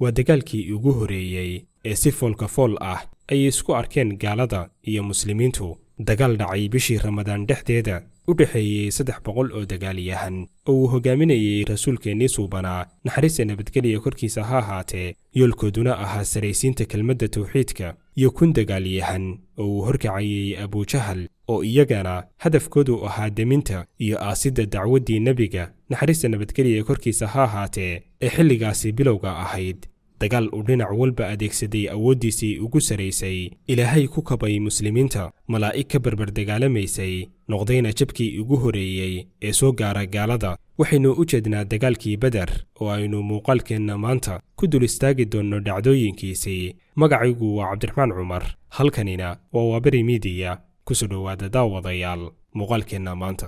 waa dagaalkii ugu horeeyey ee si foolka fool ah ayay isku arkeen gaalada iyo muslimiintu dagaal dhacay bishii ramadaan dhexdeeda u dhexeeyey saddex boqol oo dagaaliyahan oo uu hogaaminayey rasuulkeennii suubanaa naxariista nabadgelya korkiisa ha ahaatee yoolkooduna ahaa saraysiinta kelmadda towxiidka iyo kun dagaaliyahan oo uu horkacayey abujahal oo iyagana hadafkoodu ahaa deminta iyo aasidda dacwaddii nebiga naxariista nabadgelya korkiisa ha ahaatee ee xilligaasi bilowga ahayd dagaal uu dhinac walba adeegsaday awooddiisii ugu sarraysay ilaahay ku kabay muslimiinta malaa'ig ka dagaalamaysay noqdayna jabkii ugu horreeyey ee soo gaara gaalada waxaynu u jeednaa dagaalkii beder oo aynu muuqaalkeenna maanta ku dul istaagi doonno dhacdooyinkiisii magacaygu waa cabdiraxmaan cumar halkanina waa waaberi miidiya kusoo dhowaada daawadayaal muuqaalkeenna maanta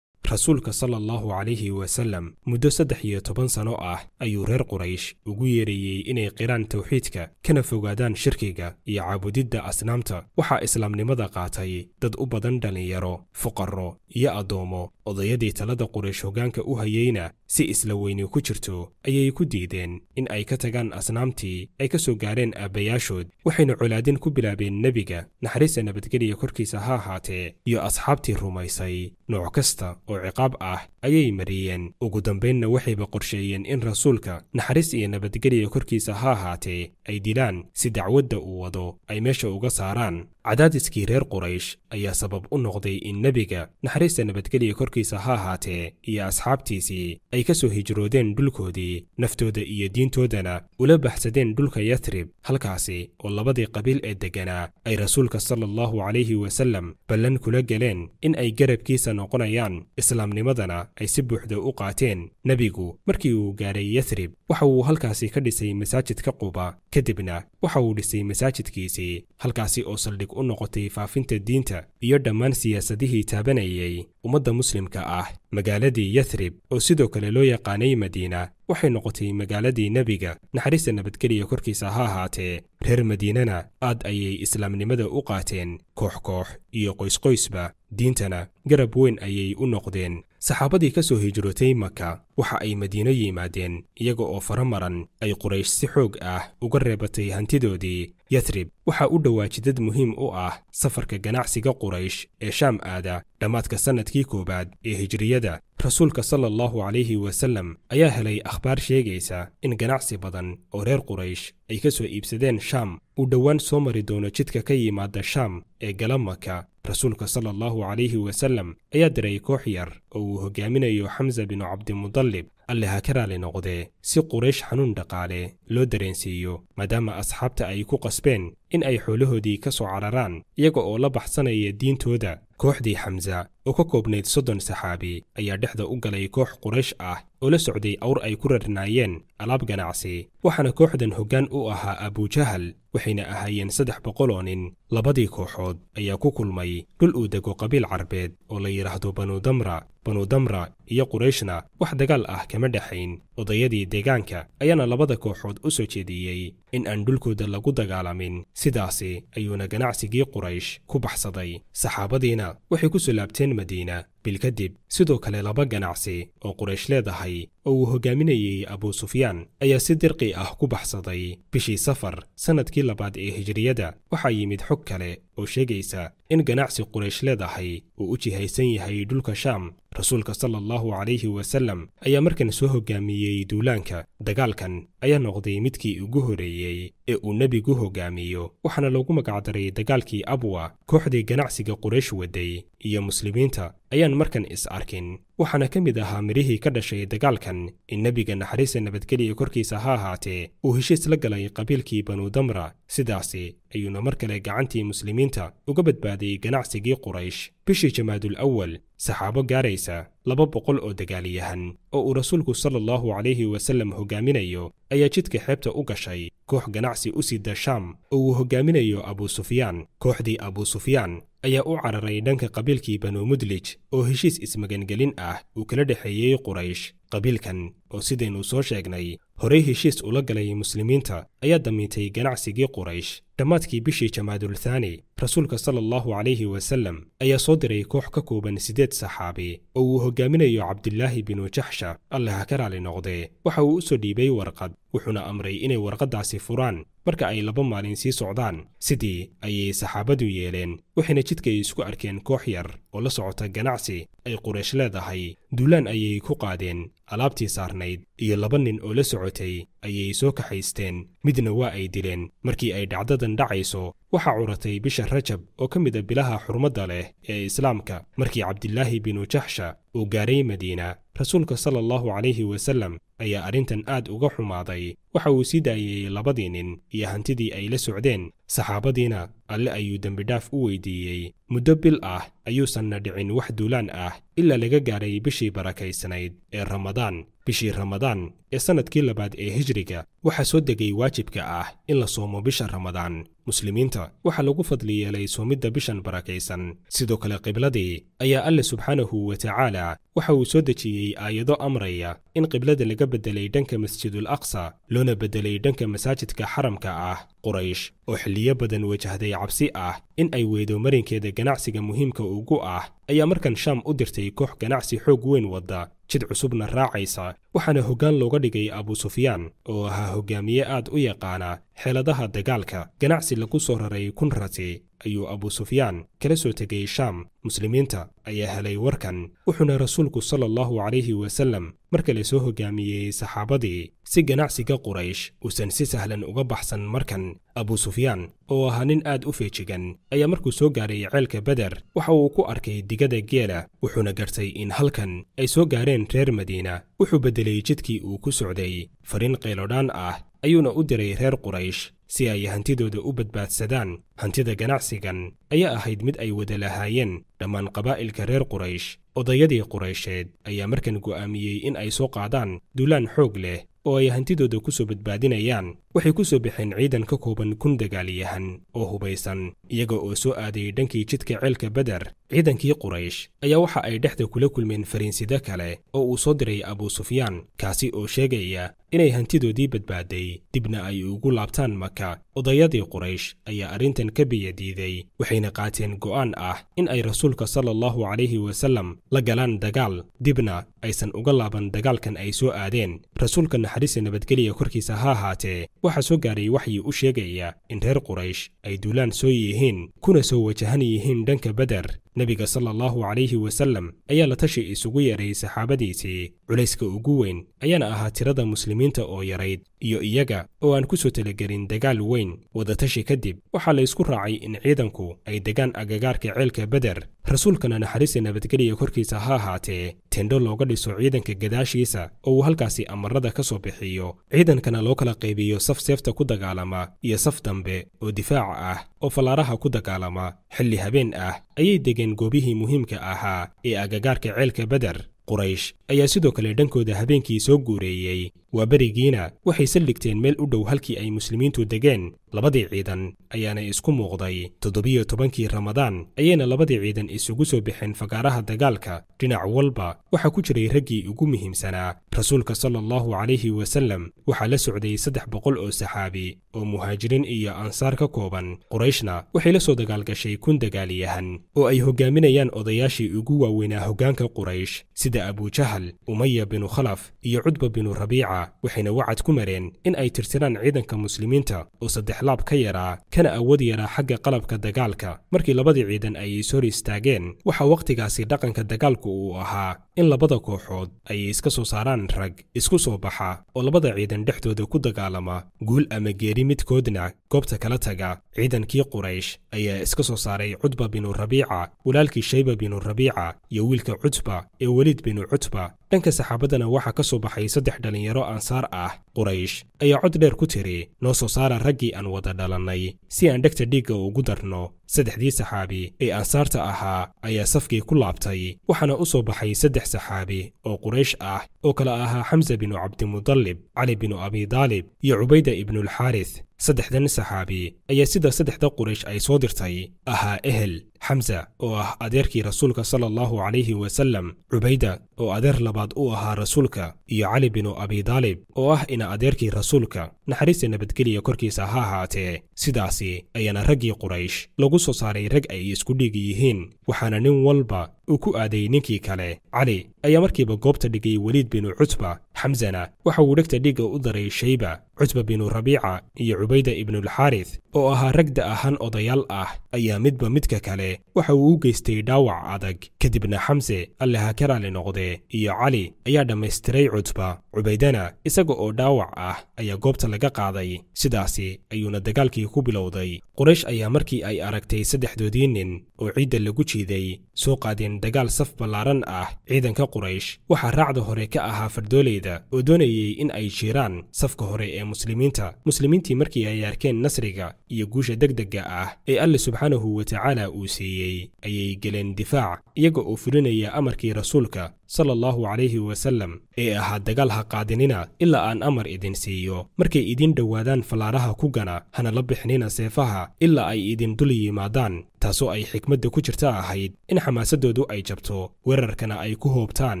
rasuulka sala allahu calayhi wasalam muddo saddex iyo toban sano ah ayuu reer quraysh ugu yeerayey inay qiraan towxiidka kana fogaadaan shirkiga iyo caabudidda asnaamta waxaa islaamnimada qaatay dad u badan dhallinyaro fuqarro iyo addoommo odayadii talada quraysh hoggaanka u hayeyna si isla weyni ku jirto ayay ku diideen in ay ka tagaan asnaamtii ay ka soo gaareen aabbayaashood waxayna colaadin ku bilaabeen nebiga naxariista nabadgelya korkiisa ha ahaatee iyo asxaabtii rumaysay nooc kasta oo ciqaab ah ayay mariyeen ugu dambaynna waxayba qorsheeyeen in rasuulka naxariis iyo nabadgelya korkiisa ha ahaatee ay dilaan si dacwadda uu wado ay meesha uga saaraan cadaadiskii reer quraysh ayaa sabab u noqday in nebiga naxariista nabadgelya korkiisa ha ahaatee iyo asxaabtiisii ay ka soo hijroodeen dhulkoodii naftooda iyo diintoodana ula baxsadeen dhulka yatrib halkaasi oo labadii qabiil ee degganaa ay rasuulka sala allahu calayhi wasallam ballan kula geleen in ay garabkiisa noqonayaan islaamnimadana ay si buuxda u qaateen nebigu markii uu gaadhay yathrib waxa uu halkaasi ka dhisay masaajidka quba kadibna waxa uu dhisay masaajidkiisii halkaasi oo saldhig u noqotay faafinta diinta iyo dhammaan siyaasadihii taabanayay ummadda muslimka ah magaaladii yathrib oo sidoo kale loo yaqaanay madiina waxay noqotay magaaladii nebiga naxariista nabadgeliya korkiisa ha ahaatee reer madiinana aad ayay islaamnimada u qaateen koox koox iyo qoys qoysba diintana garab weyn ayay u noqdeen saxaabadii ka soo hijrootay maka waxa ay madiino yimaadeen iyaga oo faramaran ay quraysh si xoog ah uga reebatay hantidoodii yatrib waxaa u dhowaa jidad muhiim u ah safarka ganacsiga quraysh ee shaam aada dhammaadka sannadkii koowaad ee hijriyada rasuulka sala allahu calayhi wasallam ayaa helay akhbaar sheegaysa in ganacsi badan oo reer quraysh ay ka soo iibsadeen shaam uu dhowaan soo mari doono jidka ka yimaada shaam ee gala maka rasuulka sala allahu calayhi wasalam ayaa diray koox yar oo uu hogaaminayo xamsa binu cabdimudallib alle ha ka raali noqdee si quraysh xanuun dhaqaale loo dareensiiyo maadaama asxaabta ay ku qasbeen in ay xoolahoodii ka soo cararaan iyaga oo la baxsanaya diintooda kooxdii xamsa oo ka koobnayd soddon saxaabi ayaa dhexda u galay koox quraysh ah oo la socday awr ay ku rarnaayeen alaab ganacsi waxaana kooxdan hoggaan u ahaa abujahal waxayna ahaayeen saddex boqoloo nin labadii kooxood ayaa ku kulmay dhul uu dego qabiil carbeed oo la yidhaahdo banudamra banudamra iyo qurayshna wax dagaal ah kama dhexayn odayadii deegaanka ayaana labada kooxood u soo jeediyey in aan dhulkooda lagu dagaalamin sidaasi ayuuna ganacsigii quraysh ku baxsaday saxaabadiina waxay ku soo laabteen in madiina bilkadib sidoo kale laba ganacsi oo quraysh leedahay oo uu hogaaminayey abu sufyaan ayaa si dirqi ah ku baxsaday bishii safar sannadkii labaad ee hijriyada waxaa yimid xog kale oo sheegaysa in ganacsi quraysh leedahay uu u jihaysan yahay dhulka shaam rasuulka sala allahu calayhi wasalam ayaa markan soo hoggaamiyey duulaanka dagaalkan ayaa noqday midkii ugu horreeyey ee uu nebigu hoggaamiyo waxaana loogu magacdaray dagaalkii abwa kooxdii ganacsiga quraysh waday iyo muslimiinta ayaan markan is arkin waxaana ka mid ahaa midhihii ka dhashay dagaalkan in nebiga naxariista nabadgeliya korkiisa ha ahaatee uu heshiis la galay qabiilkii banu damra sidaasi ayuuna mar kale gacantii muslimiinta uga badbaadiyey ganacsigii quraysh bishii jamaadul awal saxaabo gaaraysa laba boqol oo dagaaliyahan oo uu rasuulku sala allahu calayhi wasallam hoggaaminayo ayaa jidka xeebta u gashay koox ganacsi u sida shaam oo uu hoggaaminayo abuu sufyaan kooxdii abuu sufyaan ayaa u cararay dhanka qabiilkii banu mudlij oo heshiis ismagangelin ah uu kala dhexeeyey quraysh qabiilkan oo sidaynuu soo sheegnay horey heshiis ula galay muslimiinta ayaa damiintay ganacsigii quraysh dhammaadkii bishii jamaadulthaani rasuulka sala allahu calayhi wasallam ayaa soo diray koox ka kooban siddeed saxaabi oo uu hoggaaminayo cabdilaahi binu jaxsha allah ka raali noqdee waxa uu u soo dhiibay warqad wuxuuna amray inay warqaddaasi furaan marka ay laba maalin sii socdaan sidii ayay saxaabadu yeeleen waxayna jidka ay isku arkeen koox yar oo la socota ganacsi ay quraysh leedahay duulaan ayay ku qaadeen alaabtii saarnayd iyo laba nin oo la socotay ayay soo kaxaysteen midna waa ay dileen markii ay dhacdadan dhacayso waxaa curatay bisha rajab oo ka mid a bilaha xurmadda leh ee islaamka markii cabdilaahi binu jaxsha uu gaaray madiina rasuulka sala allahu calayhi wasallam ayaa arrintan aad uga xumaaday waxa uu sii daayey labadii nin iyo hantidii ay la socdeen saxaabadiina alle ayuu dembidhaaf u weydiiyey muddo bil ah ayuusanna dhicin wax duulaan ah ilaa laga gaaray bishii barakaysanayd ee ramadaan bishii ramadaan ee sannadkii labaad ee hijriga waxaa soo degay waajibka ah in la soomo bisha ramadaan muslimiinta waxaa lagu fadli yeelay soomidda bishan barakaysan sidoo kale qibladii ayaa alle subxaanahu wa tacaala waxa uu soo dejiyey aayado amraya in qiblada laga beddelay dhanka masjidul aqsa loona beddelay dhanka masaajidka xaramka ah quraysh oo xilliyo badan wajahday cabsi ah in ay weedo marinkeeda ganacsiga muhiimka ugu ah ayaa markan shaam u dirtay koox ganacsi xoog weyn wadda jid cusubna raacaysa waxaana hoggaan looga dhigay abusufyaan oo ahaa hoggaamiye aad u yaqaana xeeladaha dagaalka ganacsi lagu soo raray kun rati ayuu abu sufyaan kala soo tegay shaam muslimiinta ayaa helay warkan wuxuuna rasuulku sala allahu calayhi wasallam marka soo hoggaamiyey saxaabadii si ganacsiga quraysh uusan si sahlan uga baxsan markan abu sufyaan oo ahaa nin aad u feejigan ayaa markuu soo gaaray ceelka beder waxa uu ku arkay digada geela wuxuuna gartay in halkan ay soo gaareen reer madiina wuxuu beddelay jidkii uu ku socday fariin qaylodhaan ah ayuuna u diray reer quraysh si ay hantidooda u badbaadsadaan hantida ganacsigan ayaa ahayd mid ay wada lahaayeen dhammaan qabaa'ilka reer quraysh odayadii quraysheed ayaa markan go'aamiyey in ay soo qaadaan duulaan xoog leh oo ay hantidooda ku soo badbaadinayaan waxay ku soo baxeen ciidan ka kooban kun dagaalyahan oo hubaysan iyaga oo soo aaday dhankii jidka ceelka beder ciidankii quraysh ayaa waxa ay dhexda kula kulmeen fariinsida kale oo uu soo diray abu sufyaan kaasi oo sheegaya inay hantidoodii badbaaday dibna ay ugu laabtaan maka odayadii quraysh ayaa arrintan ka biyadiiday waxayna qaateen go'aan ah in ay rasuulka sala allahu calayhi wasallam la galaan dagaal dibna aysan uga laaban dagaalkan ay soo aadeen rasuulka naxariista nabadgelya korkiisa ha ahaatee waxaa soo gaaray waxyi u sheegaya in reer quraysh ay duulaan soo yihiin kuna soo wajahan yihiin dhanka beder nebiga sala allahu calayhi wasalam ayaa la tashi isugu yeeray saxaabadiisii culayska ugu weyn ayaana ahaa tirada muslimiinta oo yarayd iyo iyaga oo aan ku soo talagelin dagaal weyn wadatashi kadib waxaa la isku raacay in ciidanku ay degaan agagaarka ceelka beder rasuulkana naxariista nabadgeliya korkiisa ha ahaatee tendho looga dhiso ciidanka gadaashiisa oo uu halkaasi amarada ka soo bixiyo ciidankana loo kala qaybiyo saf seefta ku dagaalama iyo saf dambe oo difaaca ah oo fallaaraha ku dagaalama xilli habeen ah ayay degeen goobihii muhiimka ahaa ee agagaarka ceelka beder quraysh ayaa sidoo kale dhankooda habeenkii soo guureeyey waa berigiina waxay saldhigteen meel u dhow halkii ay muslimiintu degeen labadii ciidan ayaana isku muuqday toddobiyo tobankii ramadaan ayayna labadii ciidan isugu soo baxeen fagaaraha dagaalka dhinac walba waxaa ku jiray raggii ugu muhiimsanaa rasuulka sala allahu calayhi wasallam waxaa la socday saddex boqol oo saxaabi oo muhaajiriin iyo ansaar ka kooban qurayshna waxay la soo dagaalgashay kun dagaalyahan oo ay hoggaaminayaan odayaashii ugu waaweynaa hoggaanka quraysh sida abujahal umaya binu khalaf iyo cudba binu rabiica waxayna wacad ku mareen in ay tirtiraan ciidanka muslimiinta oo saddex laab ka yaraa kana awood yaraa xagga qalabka dagaalka markii labadii ciidan ay is hor istaageen waxaa wakhtigaasi dhaqanka dagaalku uu ahaa in labada kooxood ay iska soo saaraan rag isku soo baxa oo labada ciidan dhexdooda ku dagaalama guul ama geeri midkoodna goobta kala taga ciidankii quraysh ayaa iska soo saaray cudba binu rabiica walaalkii shayba binu rabiica iyo wiilka cutba ee weliid binu cutba dhanka saxaabadana waxaa ka soo baxay saddex dhallinyaro ansaar ah quraysh ayaa cod dheer ku tiri noo soo saara raggii aan wada dhalannay si aan dhegta dhiigga ugu darno saddexdii saxaabi ee ansaarta ahaa ayaa safkii ku laabtay waxaana u soo baxay saddex saxaabi oo quraysh ah oo kale ahaa xamse binu cabdimudallib cali binu abidaalib iyo cubayda ibnulxaaris saddexdan saxaabi ayaa sida saddexda quraysh ay soo dirtay ahaa ehel xamsa oo ah adeerkii rasuulka sala allahu calayhi wasalem cubayda oo adeer labaad u ahaa rasuulka iyo cali binu abidaalib oo ah ina adeerkii rasuulka naxariista nabadgeliya korkiisa ha ahaatee sidaasi ayaana raggii quraysh lagu soo saaray rag ay isku dhiigi yihiin waxaana nin walba uu ku aaday ninkii kale cali ayaa markiiba goobta dhigay weliid binu cutba xamsana waxa uu dhegta dhiigga u daray shayba cutba binu rabiica iyo cubayda ibnulxaaris oo ahaa ragda da ahaan odayaal ah ayaa midba midka kale waxa uu u geystay dhaawac adag kadibna xamse alle ha ka raali noqdee iyo cali ayaa dhammaystiray cutba cubaydana isaga oo dhaawac ah ayaa goobta laga qaaday sidaasi ayuuna dagaalkii ku bilowday quraysh ayaa markii ay aragtay saddexdoodii nin oo ciidda lagu jiiday soo qaadeen dagaal saf ballaaran ah ciidanka quraysh waxaa raacda hore ka ahaa fardoolayda oo doonayay in ay jiiraan safka hore ee muslimiinta muslimiintii markii ay arkeen nasriga iyo guusha degdega ah ee alle subxaanahu wa tacaala uu siiyey ayay geleen difaac iyaga oo fulinaya amarkii rasuulka sallallahu calayhi wasallam ee ahaa dagaal ha qaadinina ilaa aan amar idin siiyo markay idiin dhowaadaan fallaaraha ku gana hana la bixinina seefaha ilaa ay idin dul yimaadaan taasoo ay xikmadda ku jirta ahayd in xamaasaddoodu ay jabto weerarkana ay ku hoobtaan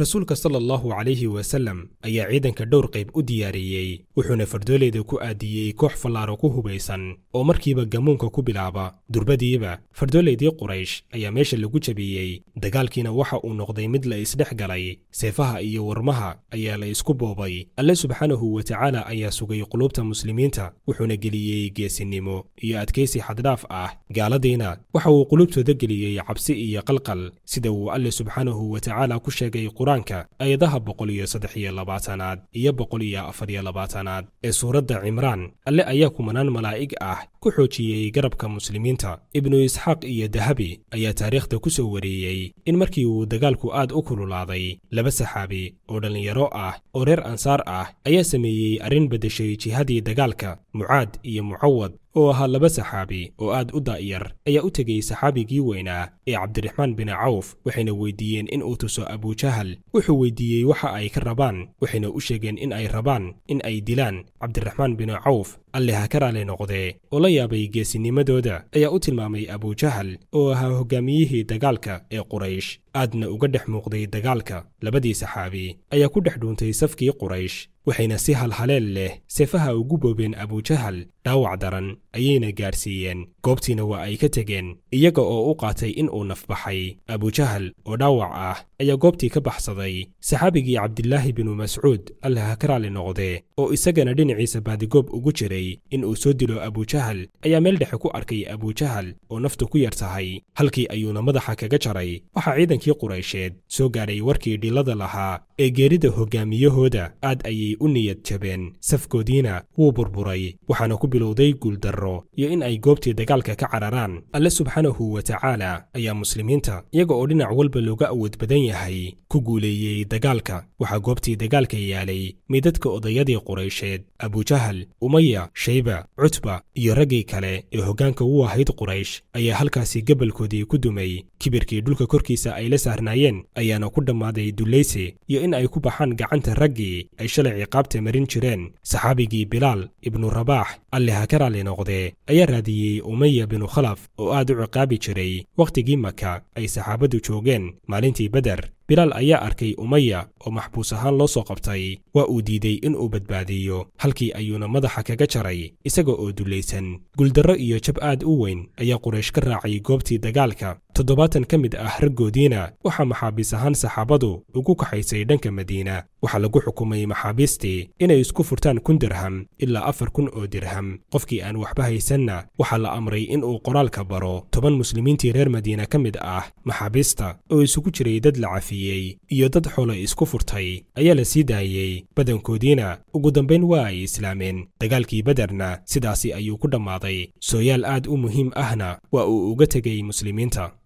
rasuulka allahu calayhi wasallam ayaa ciidanka dhowr qayb u diyaariyey wuxuuna fardoolayda ku aadiyey koox fallaaro ku hubaysan oo markiiba gamuunka ku bilaaba durbadiiba fardoolaydii quraysh ayaa meesha lagu jabiyey dagaalkiina waxa uu noqday mid la isdhe dhex galay seefaha iyo warmaha ayaa la isku boobay alle subxaanahu watacaala ayaa sugay qulubta muslimiinta wuxuuna geliyey geesinimo iyo adkaysi xaddhaaf ah gaaladiina waxa uu qulubtooda geliyey cabsi iyo qalqal sida uu alle subxaanahu watacaala ku sheegay qur-aanka aayadaha boqol iyo saddex iyo iyo iyo iyo labaatanaad boqol afar labaatanaad ee suuradda cimraan alle ayaa kumanaan malaa'ig ah ku xoojiyey garabka muslimiinta ibnu isxaaq iyo dahabi ayaa taariikhda ku soo wareeyey in markii uu dagaalku aad u kulula bislaaday laba saxaabi oo dhallinyaro ah oo reer ansaar ah ayaa sameeyey arrin beddeshay jihadii dagaalka mucaad iyo mucawad oo ahaa laba saxaabi oo aad u daa'yar ayaa u tegay saxaabigii weynaa ee cabdiraxmaan bini cawf waxayna weydiiyeen in uu tuso abujahal wuxuu weydiiyey waxa ay ka rabaan waxayna u sheegeen in ay rabaan in ay dilaan cabdiraxmaan bini cawf alle ha ka raali noqdee oo la yaabay geesinimadooda ayaa u tilmaamay abujahal oo ahaa hoggaamiyihii dagaalka ee quraysh aadna uga dhex muuqday dagaalka labadii saxaabi ayaa ku dhex dhuuntay safkii quraysh waxayna si halhaleel leh sefaha ugu boobeen abujahal dhaawac daran ayayna gaadhsiiyeen goobtiina waa ay ka tegeen iyaga oo u qaatay in uu nafbaxay abujahal oo dhaawac ah ayaa goobtii ka baxsaday saxaabigii cabdilaahi binu mascuud allaha ka raali noqdee oo isagana dhinaciisa baadigoob ugu jiray in uu soo dilo abujahal ayaa meel dhexe ku arkay abujahal oo naftu ku yar tahay halkii ayuuna madaxa kaga jaray waxaa ciidankii quraysheed soo gaadhay warkii dhillada lahaa ee geerida hoggaamiyahooda aad ayay u niyad jabeen safkoodiina wuu burburay waxaana ku bilowday guuldarro iyo in ay goobtii dagaalka ka cararaan alle subxaanahu wa tacaala ayaa muslimiinta iyaga oo dhinac walba looga awood badan yahay ku guuleeyey dagaalka waxaa goobtii dagaalka yaalay midadka odayadii quraysheed abujahal umaya shayba cutba iyo raggii kale ee hoggaanka u ahayd quraysh ayaa halkaasi gebalkoodii ku dumay kibirkii dhulka korkiisa ay la saarnaayeen ayaana ku dhammaaday dulaysi iyo in ay ku baxaan gacanta raggii ay shalay ciqaabta marin jireen saxaabigii bilaal ibnu rabaax alle hakaraalli noqdee ayaa raadiyey umaya binu khalaf oo aad u ciqaabi jiray wakhtigii maka ay saxaabadu joogeen maalintii beder bilaal ayaa arkay umaya oo maxbuus ahaan loo soo qabtay waa uu diiday in uu badbaadiyo halkii ayuuna madaxa kaga jaray isaga oo dullaysan guuldarro iyo jab aad u weyn ayaa quraysh ka raacay goobtii dagaalka toddobaatan ka mid ah raggoodiina waxaa maxaabiis ahaan saxaabadu ugu kaxaysay dhanka madiina waxaa lagu xukumay maxaabiistii inay isku furtaan kun dirham ilaa afar kun oo dirham qofkii aan waxba haysanna waxaa la amray in uu qoraalka baro toban muslimiintii reer madiina ka mid ah maxaabiista oo isugu jiray dad la cafiyey iyo dad xoole isku furtay ayaa la sii daayey badankoodiina ugu dambayn waa ay islaameen dagaalkii bederna sidaasi ayuu ku dhammaaday sooyaal aad u muhiim ahna waa uu uga tegay muslimiinta